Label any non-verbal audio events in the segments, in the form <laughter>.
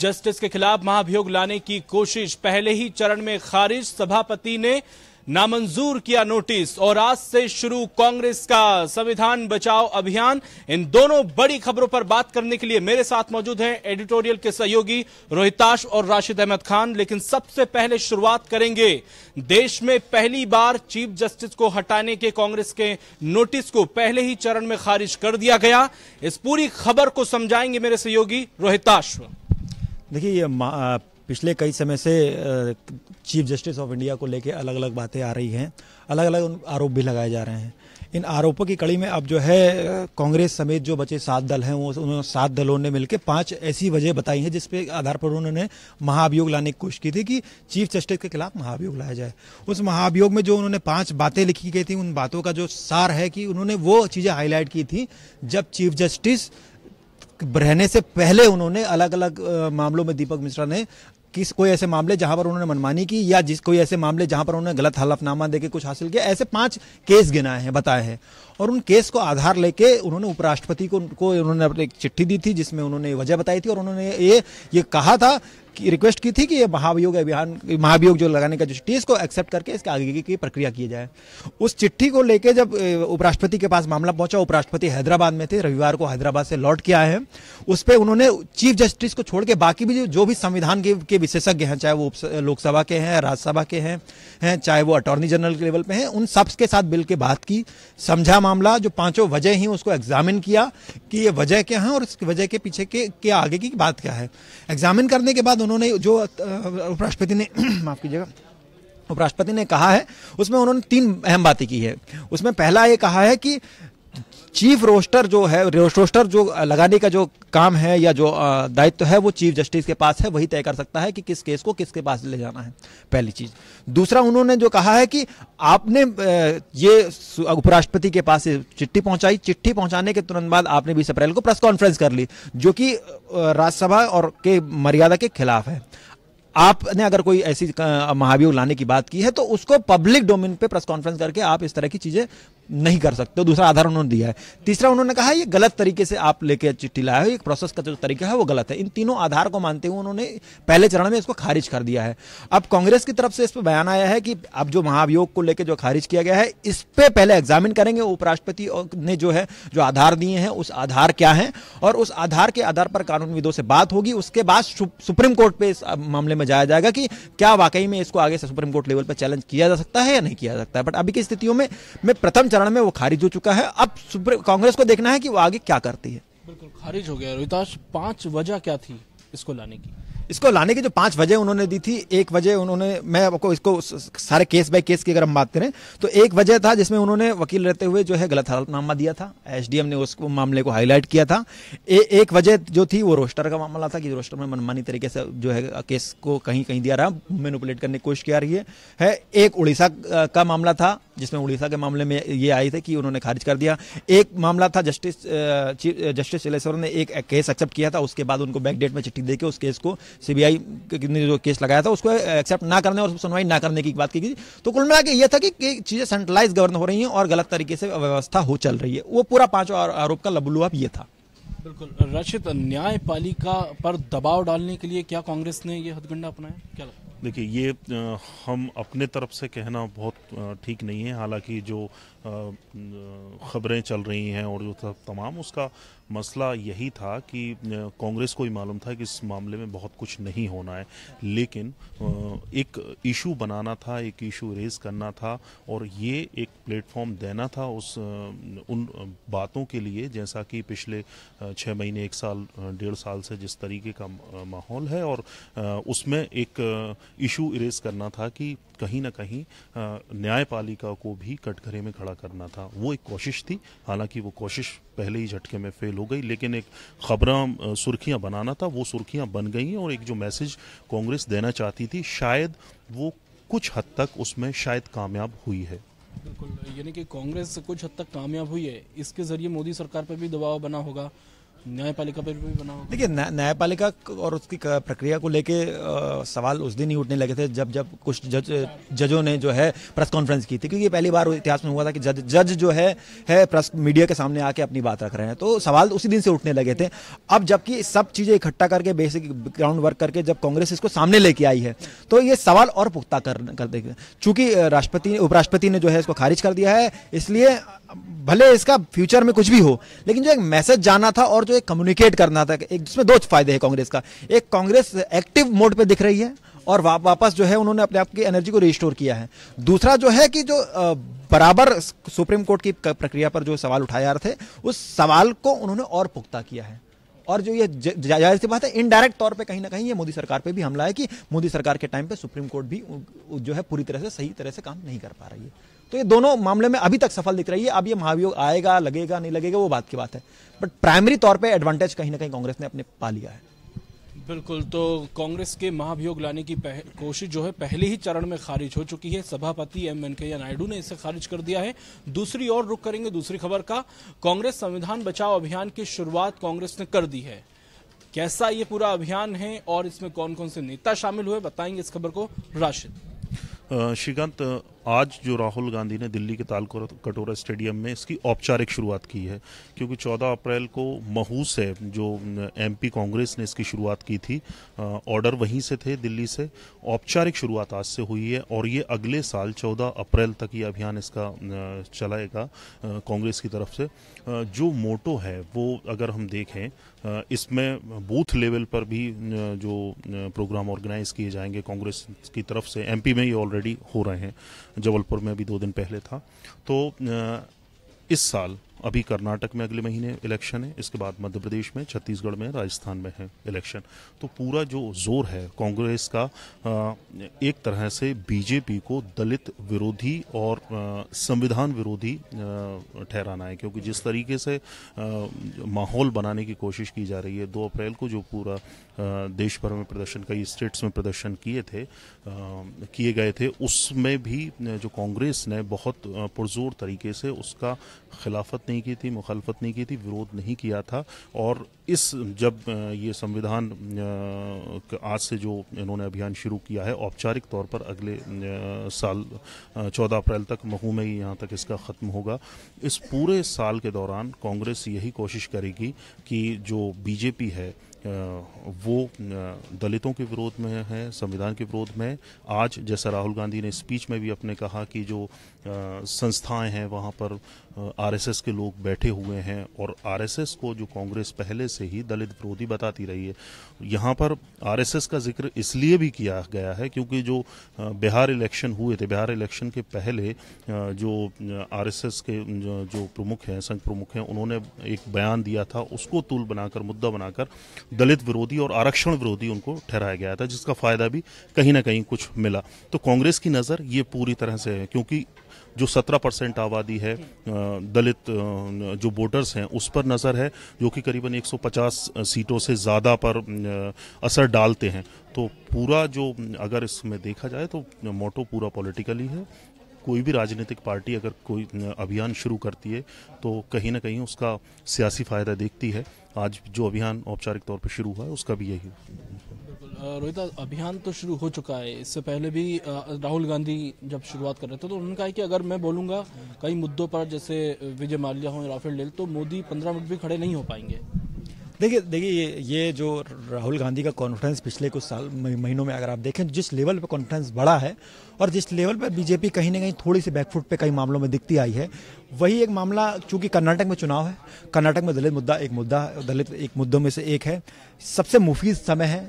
justice के खिलाफ महाभियोग लाने की कोशिश पहले ही चरण में खारिज सभापति ने नामंजूर किया नोटिस और आज से शुरू कांग्रेस का संविधान बचाओ अभियान इन दोनों बड़ी खबरों पर बात करने के लिए मेरे साथ मौजूद हैं एडिटोरियल के सहयोगी रोहिताश और राशिद अहमद खान लेकिन सबसे पहले शुरुआत करेंगे देश में पहली बार चीफ जस्टिस को हटाने के कांग्रेस के नोटिस को पहले ही चरण में खारिज कर दिया गया इस पूरी खबर को समझाएंगे मेरे सहयोगी रोहिताश देखिए ये पिछले कई समय से चीफ जस्टिस ऑफ इंडिया को लेकर अलग अलग बातें आ रही हैं अलग अलग आरोप भी लगाए जा रहे हैं इन आरोपों की कड़ी में अब जो है कांग्रेस समेत जो बचे सात दल हैं वो उन्होंने सात दलों ने मिलकर पांच ऐसी वजह बताई हैं जिसपे आधार पर उन्होंने महाभियोग लाने की कोशिश की थी कि चीफ जस्टिस के खिलाफ महाभियोग लाया जाए उस महाभियोग में जो उन्होंने पांच बातें लिखी गई थी उन बातों का जो सार है कि उन्होंने वो चीज़ें हाईलाइट की थी जब चीफ जस्टिस रहने से पहले उन्होंने अलग अलग मामलों में दीपक मिश्रा ने किस कोई ऐसे मामले जहां पर उन्होंने मनमानी की या जिस कोई ऐसे मामले जहां पर उन्होंने गलत हलफनामा देके कुछ हासिल किया ऐसे पांच केस गिनाए हैं बताए हैं और उन केस को आधार लेके उन्होंने उपराष्ट्रपति को उन्होंने एक चिट्ठी दी थी जिसमें उन्होंने वजह बताई थी और उन्होंने ये ये कहा था रिक्वेस्ट की थी कि ये महाभियोग अभियान महाभियोग जो लगाने का जो चिट्ठी इसको एक्सेप्ट करके इसके आगे की प्रक्रिया की जाए उस चिट्ठी को लेकर जब उपराष्ट्रपति के पास मामला पहुंचा उपराष्ट्रपति हैदराबाद में थे रविवार को हैदराबाद से लौट के आए हैं उस पर उन्होंने चीफ जस्टिस को छोड़ के बाकी भी जो भी संविधान के, के विशेषज्ञ हैं चाहे वो लोकसभा के हैं राज्यसभा के हैं हैं चाहे वो अटॉर्नी जनरल के लेवल पे हैं उन सब के साथ बिल के बात की समझा मामला जो पांचों वजह ही उसको एग्जामिन किया कि ये वजह क्या है और इस वजह के पीछे के, के आगे की बात क्या है एग्जामिन करने के बाद उन्होंने जो उपराष्ट्रपति ने <clears throat> माफ कीजिएगा उपराष्ट्रपति ने कहा है उसमें उन्होंने तीन अहम बातें की है उसमें पहला ये कहा है कि चीफ रोस्टर जो है रोस्टर जो लगाने का जो काम है या जो दायित्व तो है वो चीफ जस्टिस के पास है वही तय कर सकता है कि किस केस को किसके पास ले जाना है पहली चीज दूसरा उन्होंने जो कहा है कि आपने ये उपराष्ट्रपति के पास चिट्ठी पहुंचाई चिट्ठी पहुंचाने के तुरंत बाद आपने बीस अप्रैल को प्रेस कॉन्फ्रेंस कर ली जो कि राज्यसभा और के मर्यादा के खिलाफ है आपने अगर कोई ऐसी महाभियोग लाने की बात की है तो उसको पब्लिक डोमेन पे प्रेस कॉन्फ्रेंस करके आप इस तरह की चीजें नहीं कर सकते दूसरा आधार उन्होंने दिया है तीसरा उन्होंने कहा ये गलत तरीके से आप लेके चिट्ठी लाए हो एक प्रोसेस का जो तरीका है वो गलत है इन तीनों आधार को मानते हुए उन्होंने पहले चरण में इसको खारिज कर दिया है अब कांग्रेस की तरफ से इस पर बयान आया है कि अब जो महाभियोग को लेकर जो खारिज किया गया है इस पर पहले एग्जामिन करेंगे उपराष्ट्रपति ने जो है जो आधार दिए हैं उस आधार क्या है और उस आधार के आधार पर कानूनविदों से बात होगी उसके बाद सुप्रीम कोर्ट पर इस मामले में जाया जाएगा कि क्या वाकई में इसको आगे से सुप्रीम कोर्ट लेवल पर चैलेंज किया जा सकता है या नहीं किया जा सकता है बट अभी की स्थितियों में मैं प्रथम चरण चरण में वो खारिज हो चुका है अब कांग्रेस को देखना है कि वो आगे क्या करती है बिल्कुल खारिज हो गया रोहिताश पांच वजह क्या थी इसको लाने की इसको लाने की जो पांच वजह उन्होंने दी थी एक वजह उन्होंने मैं आपको इसको सारे केस बाय केस की अगर हम बात करें तो एक वजह था जिसमें उन्होंने वकील रहते हुए जो है गलत हलफनामा दिया था एसडीएम ने उस मामले को हाईलाइट किया था ए, एक वजह जो थी वो रोस्टर का मामला था कि रोस्टर में मनमानी तरीके से जो है केस को कहीं कहीं दिया रहा मेनुपुलेट करने की कोशिश की रही है एक उड़ीसा का मामला था जिसमें उड़ीसा के मामले में ये आई थे कि उन्होंने खारिज कर दिया एक मामला था जस्टिस जस्टिस चिलेश्वर ने एक केस एक्सेप्ट किया था उसके बाद उनको बैक डेट में चिट्ठी देकर उस केस को सीबीआई ने जो केस लगाया था उसको एक्सेप्ट ना करने और सुनवाई ना करने की बात की गई तो कुल मिला के यह था कि चीज़ें सेंट्रलाइज गवर्न हो रही हैं और गलत तरीके से व्यवस्था हो चल रही है वो पूरा पांचों आरोप का लबुलुआप ये था बिल्कुल रचित न्यायपालिका पर दबाव डालने के लिए क्या कांग्रेस ने ये हथगंडा अपनाया क्या लगता देखिए ये हम अपने तरफ से कहना बहुत ठीक नहीं है हालांकि जो खबरें चल रही हैं और जो तमाम उसका मसला यही था कि कांग्रेस को ही मालूम था कि इस मामले में बहुत कुछ नहीं होना है लेकिन एक इशू बनाना था एक इशू रेज करना था और ये एक प्लेटफॉर्म देना था उस उन बातों के लिए जैसा कि पिछले छः महीने एक साल डेढ़ साल से जिस तरीके का माहौल है और उसमें एक इशू इरेज करना था कि कहीं ना कहीं न्यायपालिका को भी कटघरे में खड़ा करना था वो एक कोशिश थी हालांकि वो कोशिश पहले ही झटके में फेल हो हो गई लेकिन एक खबर सुर्खियां बनाना था वो सुर्खियां बन गई और एक जो मैसेज कांग्रेस देना चाहती थी शायद वो कुछ हद तक उसमें शायद कामयाब हुई है बिल्कुल यानी कि कांग्रेस कुछ हद तक कामयाब हुई है इसके जरिए मोदी सरकार पर भी दबाव बना होगा न्यायपालिका पर भी बना देखिए न्यायपालिका और उसकी प्रक्रिया को लेके सवाल उस दिन ही उठने लगे थे जब जब कुछ जज जजों ने जो है प्रेस कॉन्फ्रेंस की थी क्योंकि पहली बार इतिहास में हुआ था कि जज जज जो है है प्रेस मीडिया के सामने आके अपनी बात रख रहे हैं तो सवाल उसी दिन से उठने लगे थे अब जबकि सब चीज़ें इकट्ठा करके बेसिक ग्राउंड वर्क करके जब कांग्रेस इसको सामने लेके आई है तो ये सवाल और पुख्ता कर, देखिए चूंकि राष्ट्रपति उपराष्ट्रपति ने जो है इसको खारिज कर दिया है इसलिए भले इसका फ्यूचर में कुछ भी हो लेकिन जो एक मैसेज जाना था और जो एक कम्युनिकेट करना था एक जिसमें दो फायदे हैं कांग्रेस का एक कांग्रेस एक्टिव मोड पे दिख रही है और वा, वापस जो है उन्होंने अपने आप की एनर्जी को रिस्टोर किया है दूसरा जो है कि जो बराबर सुप्रीम कोर्ट की प्रक्रिया पर जो सवाल उठाए जा रहे थे उस सवाल को उन्होंने और पुख्ता किया है और जो ये जाहिर सी बात है इनडायरेक्ट तौर पे कहीं ना कहीं ये मोदी सरकार पे भी हमला है कि मोदी सरकार के टाइम पे सुप्रीम कोर्ट भी जो है पूरी तरह से सही तरह से काम नहीं कर पा रही है तो ये दोनों मामले में अभी तक सफल दिख रही है अब ये महाभियोग आएगा लगेगा नहीं लगेगा वो बात की बात है बट प्राइमरी तौर पर एडवांटेज कहीं ना कहीं कांग्रेस ने अपने पा लिया है बिल्कुल तो कांग्रेस के महाभियोग लाने की कोशिश जो है पहले ही चरण में खारिज हो चुकी है सभापति एम वेंकैया नायडू ने इसे खारिज कर दिया है दूसरी ओर रुक करेंगे दूसरी खबर का कांग्रेस संविधान बचाओ अभियान की शुरुआत कांग्रेस ने कर दी है कैसा ये पूरा अभियान है और इसमें कौन कौन से नेता शामिल हुए बताएंगे इस खबर को राशिद श्रीकांत आज जो राहुल गांधी ने दिल्ली के तालकोर कटोरा स्टेडियम में इसकी औपचारिक शुरुआत की है क्योंकि 14 अप्रैल को महूस है जो एमपी कांग्रेस ने इसकी शुरुआत की थी ऑर्डर वहीं से थे दिल्ली से औपचारिक शुरुआत आज से हुई है और ये अगले साल 14 अप्रैल तक ये अभियान इसका चलाएगा कांग्रेस की तरफ से जो मोटो है वो अगर हम देखें इसमें बूथ लेवल पर भी जो प्रोग्राम ऑर्गेनाइज किए जाएंगे कांग्रेस की तरफ से एमपी में ये ऑलरेडी हो रहे हैं जबलपुर में अभी दो दिन पहले था तो इस साल अभी कर्नाटक में अगले महीने इलेक्शन है इसके बाद मध्य प्रदेश में छत्तीसगढ़ में राजस्थान में है इलेक्शन तो पूरा जो जोर है कांग्रेस का एक तरह से बीजेपी को दलित विरोधी और संविधान विरोधी ठहराना है क्योंकि जिस तरीके से माहौल बनाने की कोशिश की जा रही है दो अप्रैल को जो पूरा देश भर में प्रदर्शन कई स्टेट्स में प्रदर्शन किए थे किए गए थे उसमें भी जो कांग्रेस ने बहुत पुरजोर तरीके से उसका खिलाफत नहीं की थी मुखालफत नहीं की थी विरोध नहीं किया था और इस जब ये संविधान आज से जो इन्होंने अभियान शुरू किया है औपचारिक तौर पर अगले साल चौदह अप्रैल तक महू में ही यहाँ तक इसका ख़त्म होगा इस पूरे साल के दौरान कांग्रेस यही कोशिश करेगी कि जो बीजेपी है वो दलितों के विरोध में है संविधान के विरोध में आज जैसा राहुल गांधी ने स्पीच में भी अपने कहा कि जो संस्थाएं हैं वहाँ पर आरएसएस के लोग बैठे हुए हैं और आरएसएस को जो कांग्रेस पहले से ही दलित विरोधी बताती रही है यहाँ पर आरएसएस का जिक्र इसलिए भी किया गया है क्योंकि जो बिहार इलेक्शन हुए थे बिहार इलेक्शन के पहले जो आर के जो प्रमुख हैं संघ प्रमुख हैं उन्होंने एक बयान दिया था उसको तुल बनाकर मुद्दा बनाकर दलित विरोधी और आरक्षण विरोधी उनको ठहराया गया था जिसका फायदा भी कहीं ना कहीं कुछ मिला तो कांग्रेस की नज़र ये पूरी तरह से है क्योंकि जो 17 परसेंट आबादी है दलित जो वोटर्स हैं उस पर नज़र है जो कि करीबन 150 सीटों से ज़्यादा पर असर डालते हैं तो पूरा जो अगर इसमें देखा जाए तो मोटो पूरा पॉलिटिकली है कोई भी राजनीतिक पार्टी अगर कोई अभियान शुरू करती है तो कहीं ना कहीं उसका सियासी फ़ायदा देखती है आज जो अभियान औपचारिक तौर पर शुरू हुआ है उसका भी यही रोहिता अभियान तो शुरू हो चुका है इससे पहले भी राहुल गांधी जब शुरुआत कर रहे थे तो उन्होंने कहा कि अगर मैं बोलूँगा कई मुद्दों पर जैसे विजय माल्या हो राफेल डेल तो मोदी पंद्रह मिनट भी खड़े नहीं हो पाएंगे देखिए देखिए ये जो राहुल गांधी का कॉन्फिडेंस पिछले कुछ साल महीनों में अगर आप देखें जिस लेवल पर कॉन्फिडेंस बढ़ा है और जिस लेवल पर बीजेपी कहीं ना कहीं थोड़ी सी बैकफुट पे कई मामलों में दिखती आई है वही एक मामला चूंकि कर्नाटक में चुनाव है कर्नाटक में दलित मुद्दा एक मुद्दा दलित एक मुद्दों में से एक है सबसे मुफीद समय है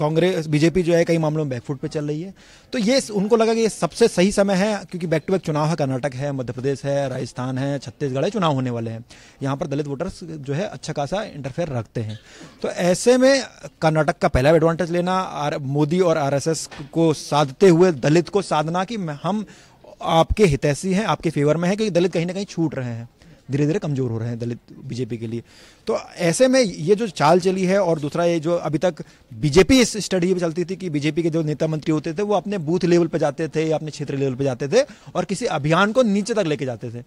कांग्रेस बीजेपी जो है कई मामलों में बैकफुट पे चल रही है तो ये उनको लगा कि ये सबसे सही समय है क्योंकि बैक टू बैक चुनाव है कर्नाटक है मध्य प्रदेश है राजस्थान है छत्तीसगढ़ है चुनाव होने वाले हैं यहाँ पर दलित वोटर्स जो है अच्छा खासा इंटरफेयर रखते हैं तो ऐसे में कर्नाटक का पहला एडवांटेज लेना मोदी और आर को साधते हुए दलित को साधना कि हम आपके हितैषी हैं आपके फेवर में है क्योंकि दलित कहीं ना कहीं छूट रहे हैं धीरे धीरे कमजोर हो रहे हैं दलित बीजेपी के लिए तो ऐसे में ये जो चाल चली है और दूसरा ये जो अभी तक बीजेपी इस स्टडी में चलती थी कि बीजेपी के जो नेता मंत्री होते थे वो अपने बूथ लेवल पर जाते थे या अपने क्षेत्र लेवल पर जाते थे और किसी अभियान को नीचे तक लेके जाते थे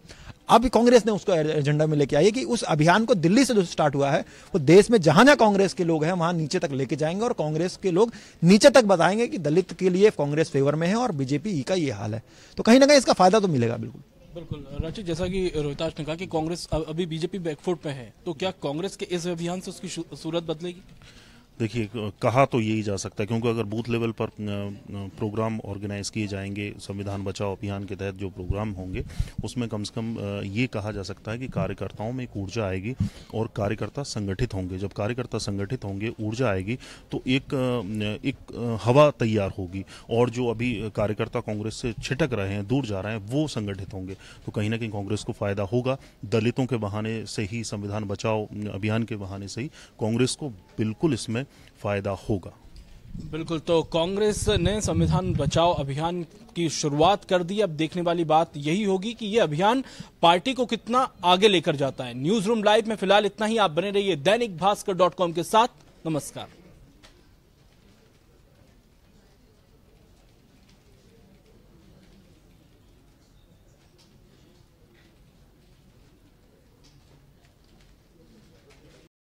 अब कांग्रेस ने उसको एजेंडा में लेके आई कि उस अभियान को दिल्ली से जो स्टार्ट हुआ है वो देश में जहां जहां कांग्रेस के लोग हैं वहां नीचे तक लेके जाएंगे और कांग्रेस के लोग नीचे तक बताएंगे कि दलित के लिए कांग्रेस फेवर में है और बीजेपी का ये हाल है तो कहीं ना कहीं इसका फायदा तो मिलेगा बिल्कुल बिल्कुल राजीव जैसा कि रोहिताश ने कहा कि कांग्रेस अभी बीजेपी बैकफुट पे है तो क्या कांग्रेस के इस अभियान से उसकी सूरत बदलेगी देखिए कहा तो यही जा सकता है क्योंकि अगर बूथ लेवल पर प्रोग्राम ऑर्गेनाइज किए जाएंगे संविधान बचाओ अभियान के तहत जो प्रोग्राम होंगे उसमें कम से कम ये कहा जा सकता है कि कार्यकर्ताओं में एक ऊर्जा आएगी और कार्यकर्ता संगठित होंगे जब कार्यकर्ता संगठित होंगे ऊर्जा आएगी तो एक एक हवा तैयार होगी और जो अभी कार्यकर्ता कांग्रेस से छिटक रहे हैं दूर जा रहे हैं वो संगठित होंगे तो कहीं ना कहीं कांग्रेस को फायदा होगा दलितों के बहाने से ही संविधान बचाओ अभियान के बहाने से ही कांग्रेस को बिल्कुल इसमें में फ़ायदा होगा बिल्कुल तो कांग्रेस ने संविधान बचाओ अभियान की शुरुआत कर दी अब देखने वाली बात यही होगी कि यह अभियान पार्टी को कितना आगे लेकर जाता है न्यूज रूम लाइव में फिलहाल इतना ही आप बने रहिए दैनिक भास्कर डॉट कॉम के साथ नमस्कार